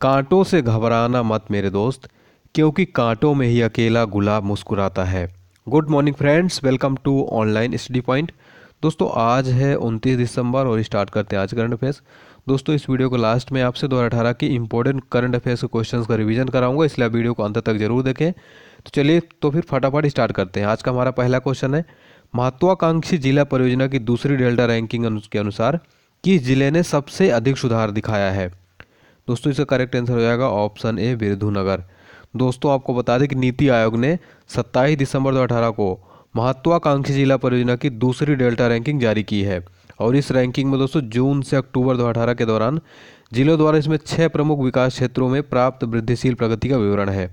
कांटों से घबराना मत मेरे दोस्त क्योंकि कांटों में ही अकेला गुलाब मुस्कुराता है good morning friends welcome to online study point दोस्तों आज है 29 दिसंबर और स्टार्ट करते हैं आज करंट अफेयर्स दोस्तों इस वीडियो को लास्ट में आपसे दो हज़ार की इंपॉर्टेंट करंट अफेयर्स के क्वेश्चन का रिविजन कराऊंगा इसलिए वीडियो को अंत तक जरूर देखें तो चलिए तो फिर फटाफट स्टार्ट करते हैं आज का हमारा पहला क्वेश्चन है महत्वाकांक्षी जिला परियोजना की दूसरी डेल्टा रैंकिंग के अनुसार किस जिले ने सबसे अधिक सुधार दिखाया है दोस्तों इसका करेक्ट आंसर हो जाएगा ऑप्शन ए बिरधुनगर दोस्तों आपको बता दें कि नीति आयोग ने सत्ताईस दिसंबर दो को महत्वाकांक्षी जिला परियोजना की दूसरी डेल्टा रैंकिंग जारी की है और इस रैंकिंग में दोस्तों जून से अक्टूबर दो के दौरान जिलों द्वारा इसमें छः प्रमुख विकास क्षेत्रों में प्राप्त वृद्धिशील प्रगति का विवरण है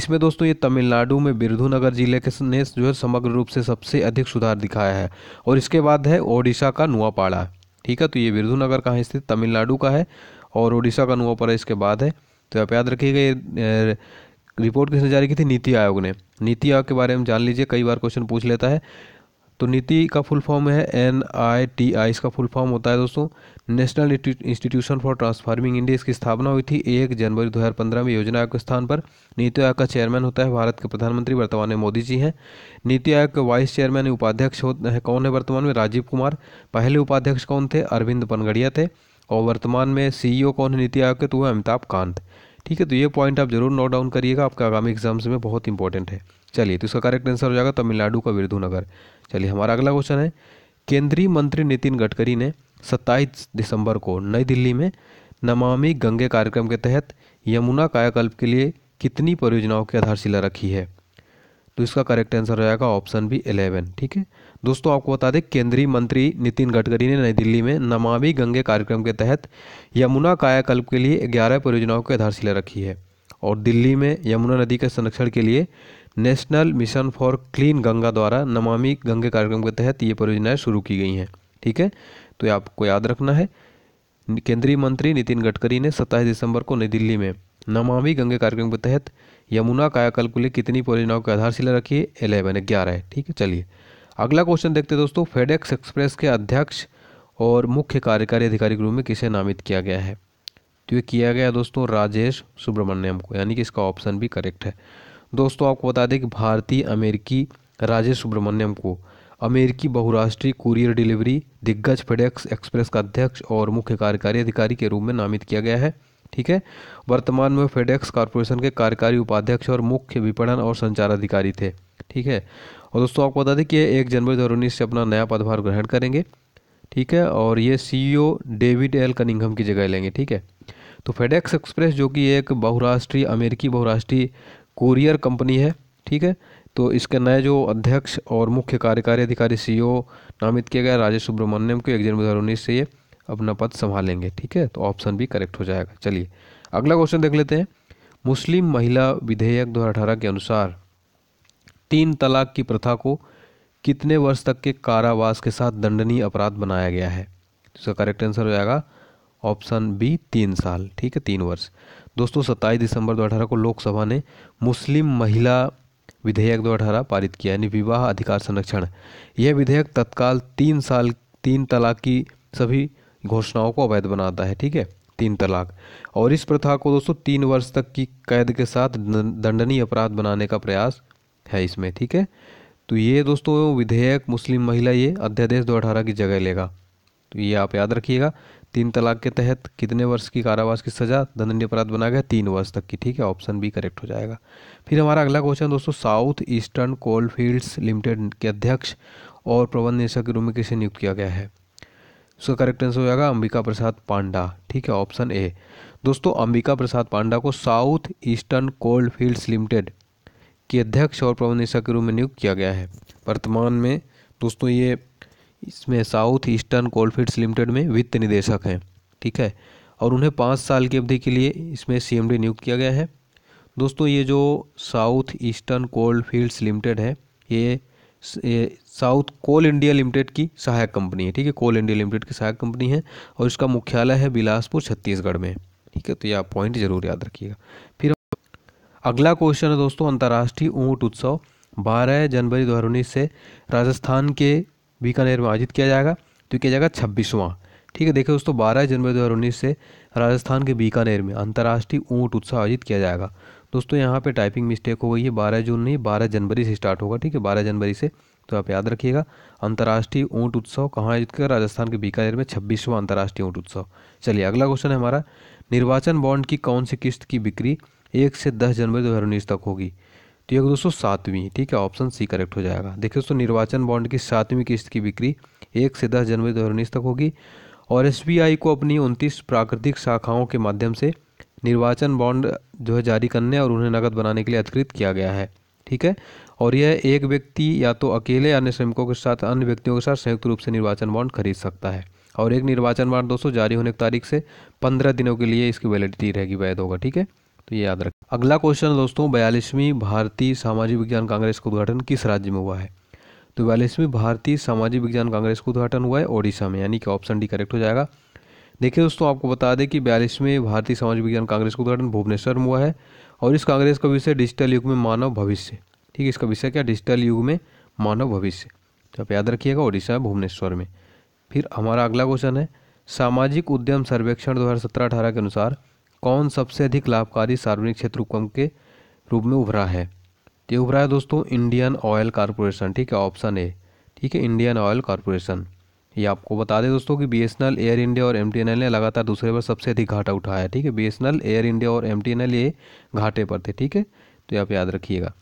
इसमें दोस्तों ये तमिलनाडु में बिरधुनगर जिले के ने जो है समग्र रूप से सबसे अधिक सुधार दिखाया है और इसके बाद है ओडिशा का नुआपाड़ा ठीक है तो ये बिरधु नगर कहाँ स्थित तमिलनाडु का है और उड़ीसा का अनुभव पड़ा इसके बाद है तो आप याद रखिएगा ये रिपोर्ट किसने जारी की थी नीति आयोग ने नीति आयोग के बारे में जान लीजिए कई बार क्वेश्चन पूछ लेता है तो नीति का फुल फॉर्म है एन आई टी आई इसका फुल फॉर्म होता है दोस्तों national institution for transforming India इसकी स्थापना हुई थी एक जनवरी 2015 में योजना आयोग के स्थान पर नीति आयोग का चेयरमैन होता है भारत के प्रधानमंत्री वर्तमान में मोदी जी हैं नीति आयोग के वाइस चेयरमैन उपाध्यक्ष होते हैं कौन है वर्तमान में राजीव कुमार पहले उपाध्यक्ष कौन थे अरविंद पनगड़िया थे और वर्तमान में सीईओ e कौन है नीति आयोग के तो है अमिताभ कांत ठीक है तो ये पॉइंट आप जरूर नोट डाउन करिएगा आपके आगामी एग्जाम्स में बहुत इंपॉर्टेंट है चलिए तो इसका करेक्ट आंसर हो जाएगा तमिलनाडु का नगर चलिए हमारा अगला क्वेश्चन है केंद्रीय मंत्री नितिन गडकरी ने सत्ताईस दिसंबर को नई दिल्ली में नमामि गंगे कार्यक्रम के तहत यमुना कायाकल्प के लिए कितनी परियोजनाओं की आधारशिला रखी है तो इसका करेक्ट आंसर हो जाएगा ऑप्शन बी एलेवन ठीक है दोस्तों आपको बता दें केंद्रीय मंत्री नितिन गडकरी ने नई दिल्ली में नमामि गंगे कार्यक्रम के तहत यमुना कायाकल्प के लिए ग्यारह परियोजनाओं की आधारशिला रखी है और दिल्ली में यमुना नदी के संरक्षण के लिए national mission for clean Ganga द्वारा नमामि गंगे कार्यक्रम के तहत ये परियोजनाएँ शुरू की गई हैं ठीक है तो ये आपको याद रखना है केंद्रीय मंत्री नितिन गडकरी ने सत्ताईस दिसंबर को नई दिल्ली में नमामि गंगे कार्यक्रम के तहत यमुना कायाकल के लिए कितनी परियोजनाओं की आधारशिला रखी है एलेवन ग्यारह है ठीक है चलिए अगला क्वेश्चन देखते हैं दोस्तों फेडेक्स एक्सप्रेस के अध्यक्ष और मुख्य कार्यकारी अधिकारी के रूप में किसे नामित किया गया है तो ये किया गया दोस्तों राजेश सुब्रमण्यम को यानी कि इसका ऑप्शन भी करेक्ट है दोस्तों आपको बता दें कि भारतीय अमेरिकी राजेश सुब्रमण्यम को अमेरिकी बहुराष्ट्रीय कुरियर डिलीवरी दिग्गज फेडेक्स एक्सप्रेस का अध्यक्ष और मुख्य कार्यकारी अधिकारी के रूप में नामित किया गया है ठीक है वर्तमान में फेडेक्स कॉरपोरेशन के कार्यकारी उपाध्यक्ष और मुख्य विपणन और संचार अधिकारी थे ठीक है और दोस्तों आपको बता दें कि एक जनवरी दो से अपना नया पदभार ग्रहण करेंगे ठीक है और ये सीईओ डेविड एल कनिंगम की जगह लेंगे ठीक है तो फेडेक्स एक्सप्रेस जो कि एक बहुराष्ट्रीय अमेरिकी बहुराष्ट्रीय कुरियर कंपनी है ठीक है तो इसके नए जो अध्यक्ष और मुख्य कार्यकारी अधिकारी सीईओ e नामित किया गया राजेश सुब्रमण्यम को एक जनवरी दो से ये अपना पद संभालेंगे ठीक है तो ऑप्शन भी करेक्ट हो जाएगा चलिए अगला क्वेश्चन देख लेते हैं मुस्लिम महिला विधेयक दो के अनुसार तीन तलाक की प्रथा को कितने वर्ष तक के कारावास के साथ दंडनीय अपराध बनाया गया है तो इसका करेक्ट आंसर हो जाएगा ऑप्शन बी तीन साल ठीक है तीन वर्ष दोस्तों सत्ताईस दिसंबर दो को लोकसभा ने मुस्लिम महिला विधेयक दो पारित किया यानी विवाह अधिकार संरक्षण यह विधेयक तत्काल तीन साल तीन तलाक की सभी घोषणाओं को अवैध बनाता है ठीक है तीन तलाक और इस प्रथा को दोस्तों तीन वर्ष तक की कैद के साथ दंडनीय अपराध बनाने का प्रयास है इसमें ठीक है तो ये दोस्तों विधेयक मुस्लिम महिला ये अध्यादेश दो अठारह की जगह लेगा तो ये आप याद रखिएगा तीन तलाक के तहत कितने वर्ष की कारावास की सज़ा दंडनीय अपराध बना गया तीन वर्ष तक की ठीक है ऑप्शन बी करेक्ट हो जाएगा फिर हमारा अगला क्वेश्चन दोस्तों south eastern coal fields limited के अध्यक्ष और प्रबंध निदेशक के रूप में किसे नियुक्त किया गया है उसका करेक्ट आंसर हो जाएगा अंबिका प्रसाद पांडा ठीक है ऑप्शन ए दोस्तों अंबिका प्रसाद पांडा को south eastern cold fields limited के अध्यक्ष और प्रबंध निदेशक के रूप में नियुक्त किया गया है वर्तमान में दोस्तों ये इसमें south eastern cold fields limited में वित्त निदेशक हैं ठीक है और उन्हें पाँच साल की अवधि के लिए इसमें सी नियुक्त किया गया है दोस्तों ये जो south eastern cold fields limited है ये साउथ कोल इंडिया लिमिटेड की सहायक कंपनी है ठीक है कोल इंडिया लिमिटेड की सहायक कंपनी है और इसका मुख्यालय है बिलासपुर छत्तीसगढ़ में ठीक है तो यह आप पॉइंट जरूर याद रखिएगा फिर अगला क्वेश्चन है दोस्तों अंतर्राष्ट्रीय ऊँट उत्सव बारह जनवरी दो हज़ार उन्नीस से राजस्थान के बीकानेर में आयोजित किया जाएगा तो किया जाएगा छब्बीसवां ठीक है देखिए दोस्तों बारह जनवरी दो हज़ार उन्नीस से राजस्थान के बीकानेर में अंतर्राष्ट्रीय ऊँट उत्सव आयोजित किया जाएगा दोस्तों यहाँ पे टाइपिंग मिस्टेक हो गई है बारह जून नहीं बारह जनवरी से स्टार्ट होगा ठीक है बारह जनवरी से तो आप याद रखिएगा अंतर्राष्ट्रीय ऊँट उत्सव कहाँ आयोजित किया राजस्थान के बीकानेर में छब्बीसवां अंतर्राष्ट्रीय ऊँट उत्सव चलिए अगला क्वेश्चन है हमारा निर्वाचन बॉन्ड की कौन सी किस्त की बिक्री एक से दस जनवरी दो तक होगी तो ये दोस्तों सातवीं ठीक है ऑप्शन सी करेक्ट हो जाएगा देखिए दोस्तों निर्वाचन बॉन्ड की सातवीं किस्त की बिक्री एक से दस जनवरी दो तक होगी और एस को अपनी उनतीस प्राकृतिक शाखाओं के माध्यम से निर्वाचन बॉन्ड जो है जारी करने और उन्हें नकद बनाने के लिए अधिकृत किया गया है ठीक है और यह एक व्यक्ति या तो अकेले अन्य श्रमिकों के साथ अन्य व्यक्तियों के साथ संयुक्त रूप से निर्वाचन बॉन्ड खरीद सकता है और एक निर्वाचन बॉन्ड दोस्तों जारी होने की तारीख से पंद्रह दिनों के लिए इसकी वैलिडिटी रहेगी वैध होगा ठीक है तो ये याद रखें अगला क्वेश्चन दोस्तों बयालीसवीं भारतीय सामाजिक विज्ञान कांग्रेस का उद्घाटन किस राज्य में हुआ है तो बयालीसवीं भारतीय सामाजिक विज्ञान कांग्रेस का उद्घाटन हुआ है ओडिशा में यानी कि ऑप्शन डी करेक्ट हो जाएगा देखिए दोस्तों आपको बता दें कि बयालीसवें भारतीय समाज विज्ञान कांग्रेस का उद्घाटन भुवनेश्वर में हुआ है और इस कांग्रेस का विषय डिजिटल युग में मानव भविष्य ठीक है इसका विषय क्या डिजिटल युग में मानव भविष्य तो आप याद रखिएगा ओडिशा भुवनेश्वर में फिर हमारा अगला क्वेश्चन है सामाजिक उद्यम सर्वेक्षण दो हज़ार के अनुसार कौन सबसे अधिक लाभकारी सार्वजनिक क्षेत्र उपक्रम के रूप में उभरा है तो ये उभरा है दोस्तों इंडियन ऑयल कॉरपोरेशन ठीक है ऑप्शन ए ठीक है इंडियन ऑयल कॉरपोरेशन ये आपको बता दें दोस्तों कि बी एस एयर इंडिया और एम ने लगातार दूसरे बार सबसे अधिक घाटा उठाया ठीक है बी एयर इंडिया और एम ये घाटे पर थे ठीक है तो आप याद रखिएगा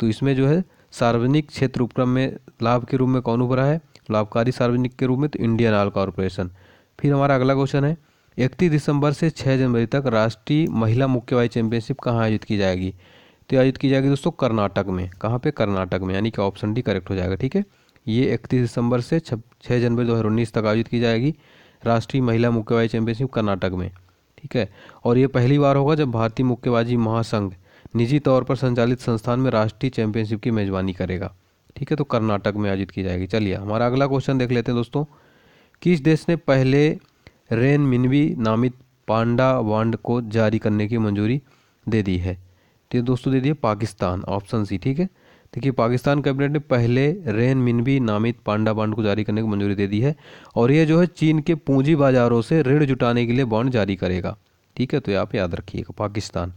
तो इसमें जो है सार्वजनिक क्षेत्र उपक्रम में लाभ के रूप में कौन उभरा है लाभकारी सार्वजनिक के रूप में तो इंडियन ऑयल कॉरपोरेशन फिर हमारा अगला क्वेश्चन है इकतीस दिसंबर से छः जनवरी तक राष्ट्रीय महिला मुक्केबाजी चैंपियनशिप कहाँ आयोजित की जाएगी तो आयोजित की जाएगी दोस्तों कर्नाटक में कहाँ पे कर्नाटक में यानी कि ऑप्शन डी करेक्ट हो जाएगा ठीक है ये इकतीस दिसंबर से छः जनवरी दो हज़ार उन्नीस तक आयोजित की जाएगी राष्ट्रीय महिला मुक्केबाजी चैंपियनशिप कर्नाटक में ठीक है और ये पहली बार होगा जब भारतीय मुक्केबाजी महासंघ निजी तौर पर संचालित संस्थान में राष्ट्रीय चैंपियनशिप की मेज़बानी करेगा ठीक है तो कर्नाटक में आयोजित की जाएगी चलिए हमारा अगला क्वेश्चन देख लेते हैं दोस्तों किस देश ने पहले रेन मिनवी नामित पांडा वांड को जारी करने की मंजूरी दे दी है तो दोस्तों दे दिए पाकिस्तान ऑप्शन सी ठीक है देखिए पाकिस्तान कैबिनेट ने पहले रेन मिनवी नामित पांडा बांड को जारी करने की मंजूरी दे दी है और यह जो है चीन के पूंजी बाजारों से ऋण जुटाने के लिए बॉन्ड जारी करेगा ठीक है तो आप याद रखिएगा पाकिस्तान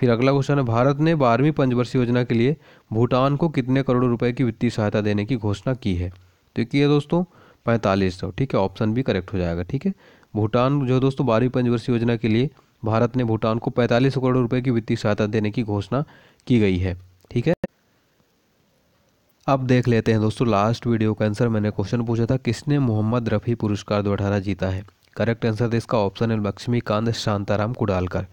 फिर अगला क्वेश्चन है भारत ने बारहवीं पंचवर्षीय योजना के लिए भूटान को कितने करोड़ रुपए की वित्तीय सहायता देने की घोषणा की है तो की दोस्तों पैंतालीस सौ ठीक है ऑप्शन भी करेक्ट हो जाएगा ठीक है भूटान जो दोस्तों बारहवीं पंचवर्षीय योजना के लिए भारत ने भूटान को पैंतालीस करोड़ रुपए की वित्तीय सहायता देने की घोषणा की गई है ठीक है अब देख लेते हैं दोस्तों लास्ट वीडियो का आंसर मैंने क्वेश्चन पूछा था किसने मोहम्मद रफ़ी पुरस्कार दो जीता है करेक्ट आंसर था इसका ऑप्शन है लक्ष्मीकांत शांताराम कुडालकर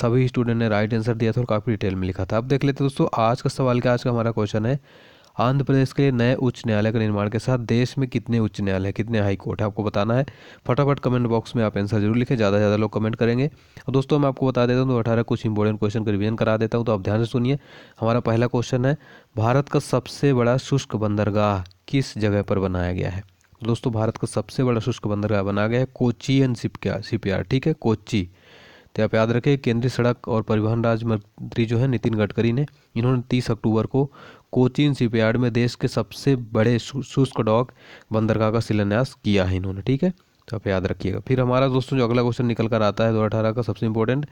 सभी स्टूडेंट ने राइट आंसर दिया था और काफ़ी डिटेल में लिखा था अब देख लेते हैं दोस्तों आज का सवाल क्या आज का हमारा क्वेश्चन है आंध्र प्रदेश के लिए नए उच्च न्यायालय का निर्माण के साथ देश में कितने उच्च न्यायालय कितने हाई कोर्ट है आपको बताना है फटाफट कमेंट बॉक्स में आप आंसर जरूर लिखें ज़्यादा से ज़्यादा लोग कमेंट करेंगे और दोस्तों मैं आपको बता देता हूँ तो अठारह कुछ इंपॉर्टेंट क्वेश्चन का रिविजन करा देता हूँ तो आप ध्यान से सुनिए हमारा पहला क्वेश्चन है भारत का सबसे बड़ा शुष्क बंदरगाह किस जगह पर बनाया गया है तो दोस्तों भारत का सबसे बड़ा शुष्क बंदरगाह बनाया गया है कोची एंड सिपया ठीक है कोची तो आप याद रखें केंद्रीय सड़क और परिवहन राज्य मंत्री जो है नितिन गडकरी ने इन्होंने तीस अक्टूबर को कोचीन शिपयार्ड में देश के सबसे बड़े शुष्क डॉक बंदरगाह का शिलान्यास किया है इन्होंने ठीक है तो आप याद रखिएगा फिर हमारा दोस्तों जो अगला क्वेश्चन निकल कर आता है दो अठारह का सबसे इंपॉर्टेंट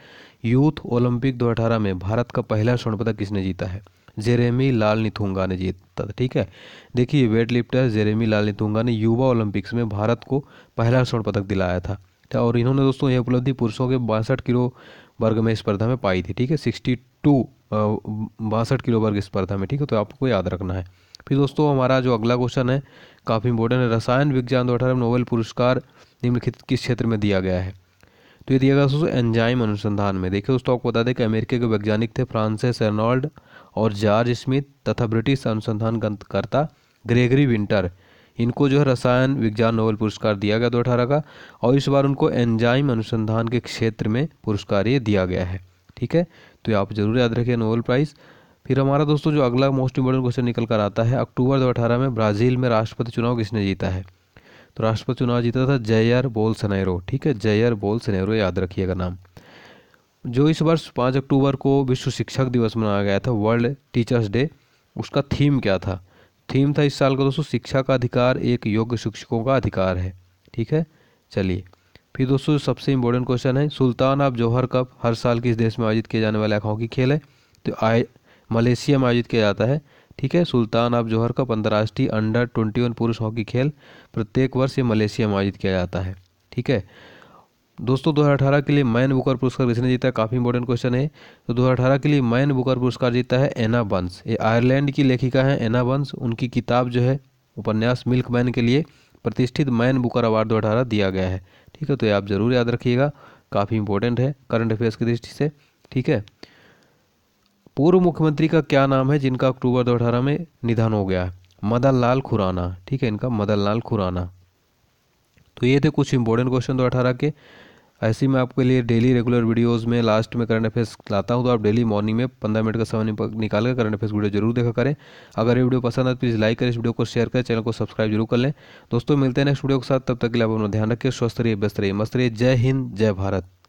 यूथ ओलंपिक दो अठारह में भारत का पहला स्वर्ण पदक किसने जीता है जेरेमी लाल निथुंगा ने जीता ठीक है देखिए weightlifter Jeremy Lalrinnunga ने युवा ओलंपिक्स में भारत को पहला स्वर्ण पदक दिलाया था तो और इन्होंने दोस्तों यह उपलब्धि पुरुषों के बासठ किलो वर्ग में स्पर्धा में पाई थी ठीक है सिक्सटी टू बासठ किलो वर्ग स्पर्धा में ठीक है तो आपको याद रखना है फिर दोस्तों हमारा जो अगला क्वेश्चन है काफ़ी इंपॉर्टेंट है रसायन विज्ञान दो अठारह नोबेल पुरस्कार निम्नलिखित किस क्षेत्र में दिया गया है तो ये दिया गया दोस्तों एंजाइम अनुसंधान में देखिए दोस्तों आपको बता दें कि अमेरिके के वैज्ञानिक थे फ्रांसिस एर्नॉल्ड और जॉर्ज स्मिथ तथा ब्रिटिश अनुसंधान ग्रंथकर्ता ग्रेगरी विंटर इनको जो है रसायन विज्ञान नोबेल पुरस्कार दिया गया दो अठारह का और इस बार उनको एंजाइम अनुसंधान के क्षेत्र में पुरस्कार ये दिया गया है ठीक है तो ये आप जरूर याद रखिए नोबल प्राइज़ फिर हमारा दोस्तों जो अगला मोस्ट इंपॉर्टेंट क्वेश्चन निकल कर आता है अक्टूबर दो अठारह में ब्राज़ील में राष्ट्रपति चुनाव किसने जीता है तो राष्ट्रपति चुनाव जीता था जयर बोल सनेरो ठीक है जयर बोल सनेरो याद रखिएगा नाम जो इस वर्ष पाँच अक्टूबर को विश्व शिक्षक दिवस मनाया गया था वर्ल्ड टीचर्स डे उसका थीम क्या था थीम था इस साल का दोस्तों शिक्षा का अधिकार एक योग्य शिक्षकों का अधिकार है ठीक है चलिए फिर दोस्तों सबसे इंपॉर्टेंट क्वेश्चन है सुल्तान आप जौहर कप हर साल किस देश में आयोजित किया जाने वाला एक हॉकी खेल है तो आय मलेशिया में आयोजित किया जाता है ठीक है सुल्तान आप जौहर कप अंतर्राष्ट्रीय अंडर ट्वेंटी वन पुरुष हॉकी खेल प्रत्येक वर्ष ये मलेशिया में आयोजित किया जाता है ठीक है दोस्तों 2018 के लिए मैन बुकर पुरस्कार किसने जीता है काफ़ी इंपॉर्टेंट क्वेश्चन है तो 2018 के लिए मैन बुकर पुरस्कार जीता है एना बंस ये आयरलैंड की लेखिका है एना बंस उनकी किताब जो है उपन्यास मिल्क मैन के लिए प्रतिष्ठित मैन बुकर अवार्ड दो अठारह दिया गया है ठीक है तो ये आप ज़रूर याद रखिएगा काफ़ी इंपॉर्टेंट है करंट अफेयर्स की दृष्टि से ठीक है पूर्व मुख्यमंत्री का क्या नाम है जिनका अक्टूबर दो अठारह में निधन हो गया है मदन लाल खुराना ठीक है इनका मदन लाल खुराना तो ये थे कुछ इंपॉर्टेंट क्वेश्चन दो अठारह के ऐसे मैं आपके लिए डेली रेगुलर वीडियोस में लास्ट में करंट अफेयर्स लाता हूँ तो आप डेली मॉर्निंग में पंद्रह मिनट का समय निकाल कर करंट अफेयर्स वीडियो जरूर देखा करें अगर ये वीडियो पसंद है तो प्लीज़ लाइक करें इस वीडियो को शेयर करें चैनल को सब्सक्राइब जरूर कर लें दोस्तों मिलते हैं नेक्स्ट वीडियो के साथ तब तक के लिए आप अपना ध्यान रखिए स्वस्थ रहिए व्यस्त रहिए मस्त रहिए जय हिंद जय भारत